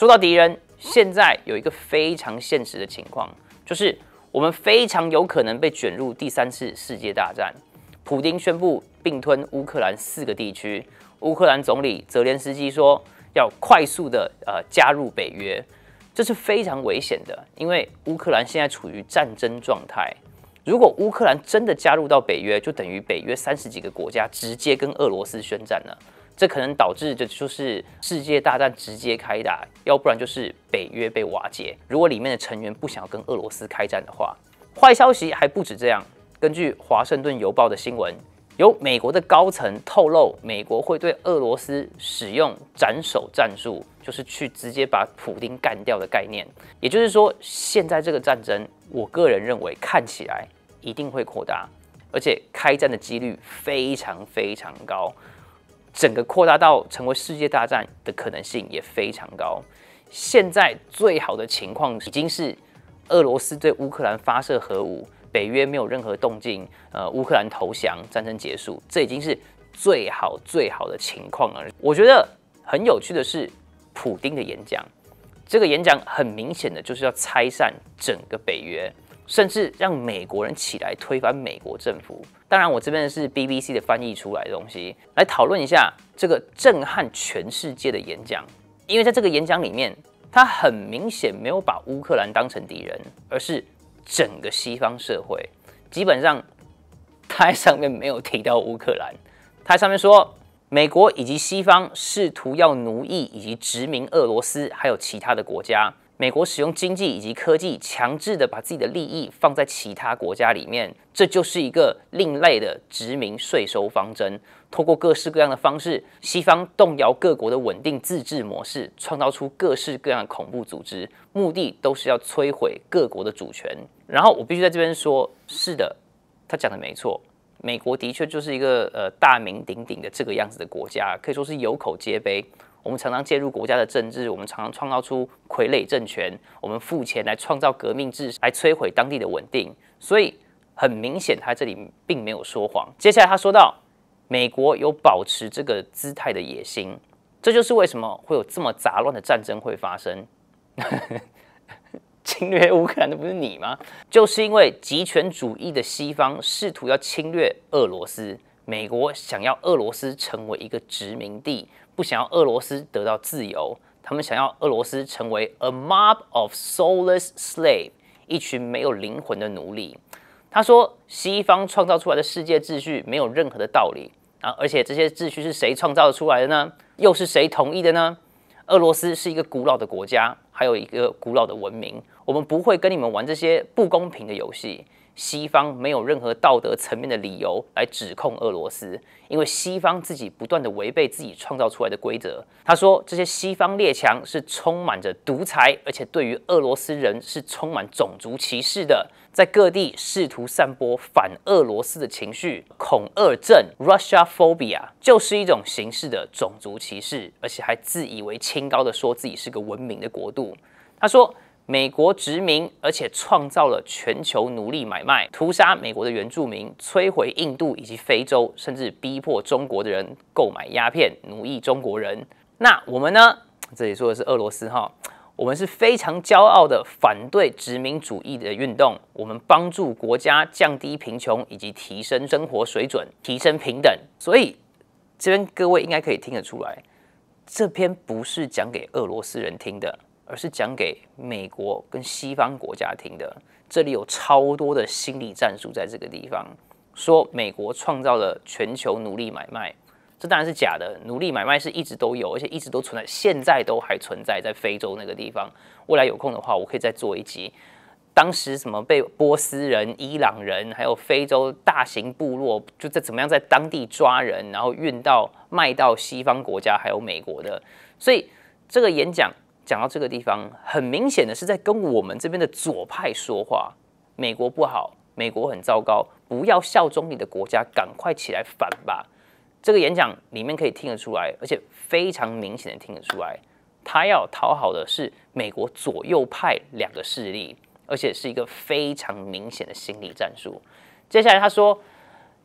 说到敌人，现在有一个非常现实的情况，就是我们非常有可能被卷入第三次世界大战。普京宣布并吞乌克兰四个地区，乌克兰总理泽连斯基说要快速的呃加入北约，这是非常危险的，因为乌克兰现在处于战争状态。如果乌克兰真的加入到北约，就等于北约三十几个国家直接跟俄罗斯宣战了。这可能导致，的就是世界大战直接开打，要不然就是北约被瓦解。如果里面的成员不想要跟俄罗斯开战的话，坏消息还不止这样。根据《华盛顿邮报》的新闻，有美国的高层透露，美国会对俄罗斯使用斩首战术，就是去直接把普丁干掉的概念。也就是说，现在这个战争，我个人认为看起来一定会扩大，而且开战的几率非常非常高。整个扩大到成为世界大战的可能性也非常高。现在最好的情况已经是俄罗斯对乌克兰发射核武，北约没有任何动静，呃，乌克兰投降，战争结束，这已经是最好最好的情况了。我觉得很有趣的是普丁的演讲，这个演讲很明显的就是要拆散整个北约。甚至让美国人起来推翻美国政府。当然，我这边是 BBC 的翻译出来的东西，来讨论一下这个震撼全世界的演讲。因为在这个演讲里面，他很明显没有把乌克兰当成敌人，而是整个西方社会。基本上，他在上面没有提到乌克兰，他在上面说，美国以及西方试图要奴役以及殖民俄罗斯，还有其他的国家。美国使用经济以及科技，强制的把自己的利益放在其他国家里面，这就是一个另类的殖民税收方针。通过各式各样的方式，西方动摇各国的稳定自治模式，创造出各式各样恐怖组织，目的都是要摧毁各国的主权。然后我必须在这边说，是的，他讲的没错，美国的确就是一个呃大名鼎鼎的这个样子的国家，可以说是有口皆碑。我们常常介入国家的政治，我们常常创造出傀儡政权，我们付钱来创造革命制，来摧毁当地的稳定。所以很明显，他这里并没有说谎。接下来他说到，美国有保持这个姿态的野心，这就是为什么会有这么杂乱的战争会发生。侵略乌克兰的不是你吗？就是因为极权主义的西方试图要侵略俄罗斯。美国想要俄罗斯成为一个殖民地，不想要俄罗斯得到自由。他们想要俄罗斯成为 a mob of soulless slave，一群没有灵魂的奴隶。他说，西方创造出来的世界秩序没有任何的道理啊！而且这些秩序是谁创造出来的呢？又是谁同意的呢？俄罗斯是一个古老的国家，还有一个古老的文明。我们不会跟你们玩这些不公平的游戏。西方没有任何道德层面的理由来指控俄罗斯，因为西方自己不断的违背自己创造出来的规则。他说，这些西方列强是充满着独裁，而且对于俄罗斯人是充满种族歧视的，在各地试图散播反俄罗斯的情绪，恐俄症 （Russia Phobia） 就是一种形式的种族歧视，而且还自以为清高的说自己是个文明的国度。他说。美国殖民，而且创造了全球奴隶买卖，屠杀美国的原住民，摧毁印度以及非洲，甚至逼迫中国的人购买鸦片，奴役中国人。那我们呢？这里说的是俄罗斯哈，我们是非常骄傲的反对殖民主义的运动。我们帮助国家降低贫穷以及提升生活水准，提升平等。所以，这边各位应该可以听得出来，这篇不是讲给俄罗斯人听的。而是讲给美国跟西方国家听的。这里有超多的心理战术，在这个地方说美国创造了全球奴隶买卖，这当然是假的。奴隶买卖是一直都有，而且一直都存在，现在都还存在在非洲那个地方。未来有空的话，我可以再做一集。当时什么被波斯人、伊朗人，还有非洲大型部落，就在怎么样在当地抓人，然后运到卖到西方国家，还有美国的。所以这个演讲。讲到这个地方，很明显的是在跟我们这边的左派说话。美国不好，美国很糟糕，不要效忠你的国家，赶快起来反吧。这个演讲里面可以听得出来，而且非常明显的听得出来，他要讨好的是美国左右派两个势力，而且是一个非常明显的心理战术。接下来他说。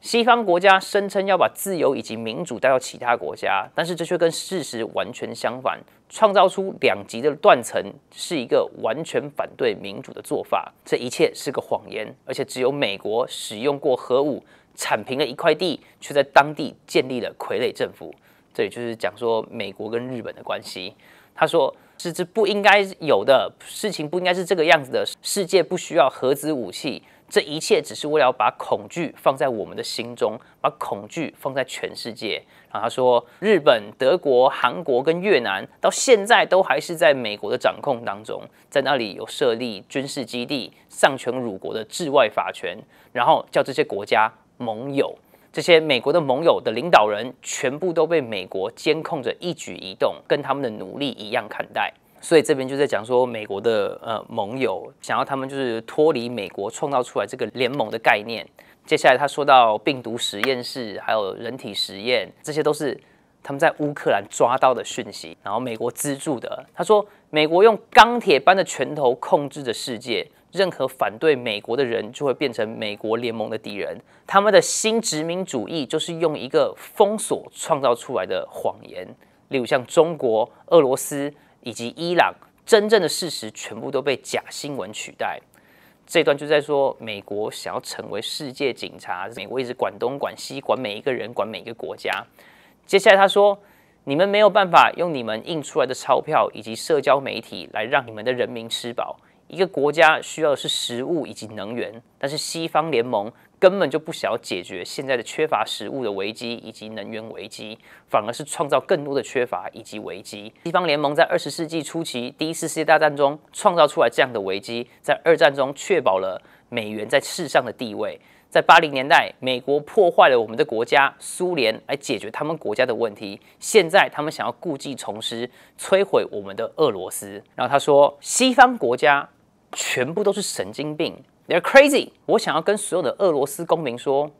西方国家声称要把自由以及民主带到其他国家，但是这却跟事实完全相反，创造出两极的断层，是一个完全反对民主的做法。这一切是个谎言，而且只有美国使用过核武，铲平了一块地，却在当地建立了傀儡政府。这里就是讲说美国跟日本的关系。他说是这不应该有的事情，不应该是这个样子的。世界不需要核子武器。这一切只是为了把恐惧放在我们的心中，把恐惧放在全世界。然后他说，日本、德国、韩国跟越南到现在都还是在美国的掌控当中，在那里有设立军事基地、丧权辱国的治外法权，然后叫这些国家盟友，这些美国的盟友的领导人全部都被美国监控着一举一动，跟他们的奴隶一样看待。所以这边就在讲说，美国的呃盟友想要他们就是脱离美国创造出来这个联盟的概念。接下来他说到病毒实验室还有人体实验，这些都是他们在乌克兰抓到的讯息，然后美国资助的。他说，美国用钢铁般的拳头控制着世界，任何反对美国的人就会变成美国联盟的敌人。他们的新殖民主义就是用一个封锁创造出来的谎言，例如像中国、俄罗斯。以及伊朗真正的事实全部都被假新闻取代。这段就在说美国想要成为世界警察，美国一直管东管西，管每一个人，管每一个国家。接下来他说，你们没有办法用你们印出来的钞票以及社交媒体来让你们的人民吃饱。一个国家需要的是食物以及能源，但是西方联盟。根本就不想要解决现在的缺乏食物的危机以及能源危机，反而是创造更多的缺乏以及危机。西方联盟在二十世纪初期第一次世界大战中创造出来这样的危机，在二战中确保了美元在世上的地位。在八零年代，美国破坏了我们的国家苏联来解决他们国家的问题。现在他们想要故技重施，摧毁我们的俄罗斯。然后他说：“西方国家全部都是神经病。” They're crazy！我想要跟所有的俄罗斯公民说，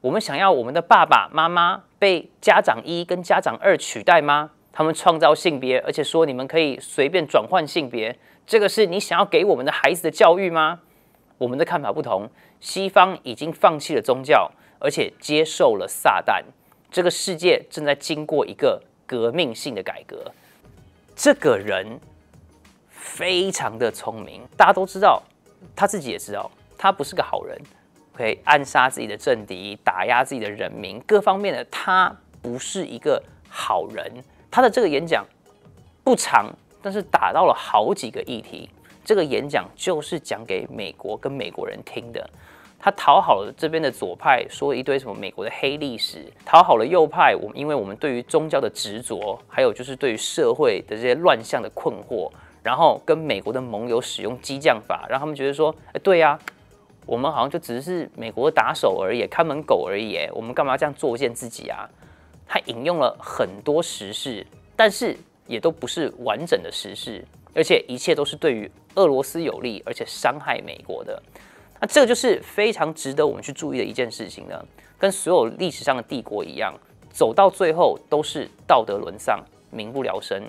我们想要我们的爸爸妈妈被家长一跟家长二取代吗？他们创造性别，而且说你们可以随便转换性别，这个是你想要给我们的孩子的教育吗？我们的看法不同。西方已经放弃了宗教，而且接受了撒旦。这个世界正在经过一个革命性的改革。这个人非常的聪明，大家都知道。他自己也知道，他不是个好人，可以暗杀自己的政敌，打压自己的人民，各方面的他不是一个好人。他的这个演讲不长，但是打到了好几个议题。这个演讲就是讲给美国跟美国人听的。他讨好了这边的左派，说一堆什么美国的黑历史；讨好了右派，我们因为我们对于宗教的执着，还有就是对于社会的这些乱象的困惑。然后跟美国的盟友使用激将法，让他们觉得说：哎，对呀，我们好像就只是美国的打手而已，看门狗而已，我们干嘛这样作践自己啊？他引用了很多时事，但是也都不是完整的时事，而且一切都是对于俄罗斯有利，而且伤害美国的。那这个就是非常值得我们去注意的一件事情呢。跟所有历史上的帝国一样，走到最后都是道德沦丧，民不聊生。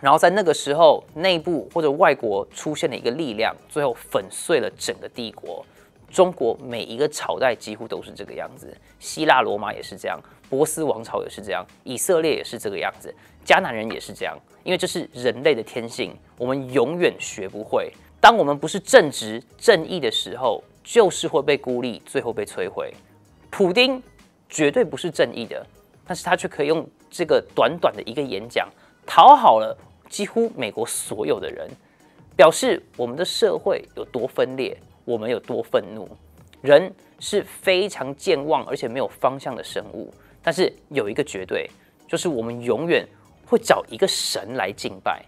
然后在那个时候，内部或者外国出现了一个力量，最后粉碎了整个帝国。中国每一个朝代几乎都是这个样子，希腊、罗马也是这样，波斯王朝也是这样，以色列也是这个样子，迦南人也是这样。因为这是人类的天性，我们永远学不会。当我们不是正直、正义的时候，就是会被孤立，最后被摧毁。普丁绝对不是正义的，但是他却可以用这个短短的一个演讲讨好了。几乎美国所有的人表示，我们的社会有多分裂，我们有多愤怒。人是非常健忘而且没有方向的生物。但是有一个绝对，就是我们永远会找一个神来敬拜。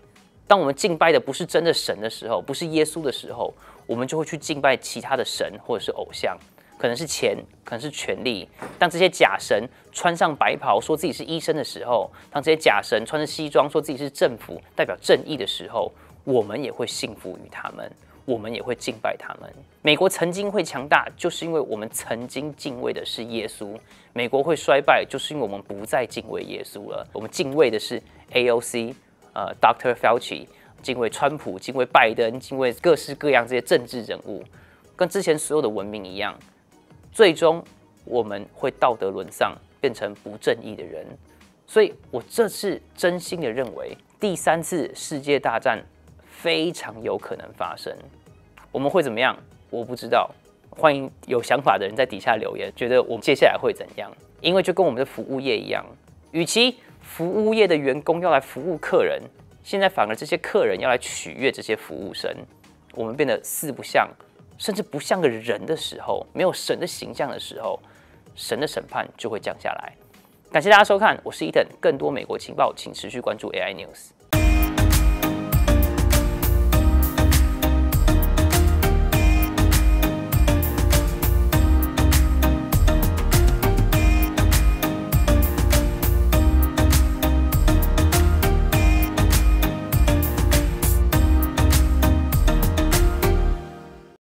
当我们敬拜的不是真的神的时候，不是耶稣的时候，我们就会去敬拜其他的神或者是偶像。可能是钱，可能是权力。当这些假神穿上白袍，说自己是医生的时候；当这些假神穿着西装，说自己是政府代表正义的时候，我们也会信服于他们，我们也会敬拜他们。美国曾经会强大，就是因为我们曾经敬畏的是耶稣；美国会衰败，就是因为我们不再敬畏耶稣了。我们敬畏的是 AOC，呃，Dr. Fauci，敬畏川普，敬畏拜登，敬畏各式各样这些政治人物，跟之前所有的文明一样。最终我们会道德沦丧，变成不正义的人，所以我这次真心的认为，第三次世界大战非常有可能发生。我们会怎么样？我不知道。欢迎有想法的人在底下留言，觉得我们接下来会怎样？因为就跟我们的服务业一样，与其服务业的员工要来服务客人，现在反而这些客人要来取悦这些服务生，我们变得四不像。甚至不像个人的时候，没有神的形象的时候，神的审判就会降下来。感谢大家收看，我是伊藤，更多美国情报请持续关注 AI News。